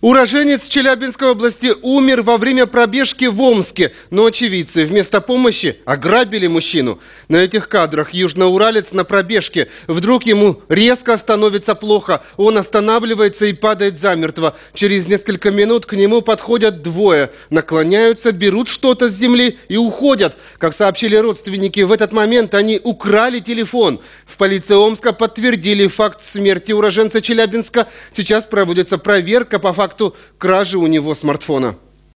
Уроженец Челябинской области умер во время пробежки в Омске, но очевидцы вместо помощи ограбили мужчину. На этих кадрах южноуралец на пробежке. Вдруг ему резко становится плохо, он останавливается и падает замертво. Через несколько минут к нему подходят двое, наклоняются, берут что-то с земли и уходят. Как сообщили родственники, в этот момент они украли телефон. В полиции Омска подтвердили факт смерти уроженца Челябинска. Сейчас проводится проверка по факту факту кражи у него смартфона.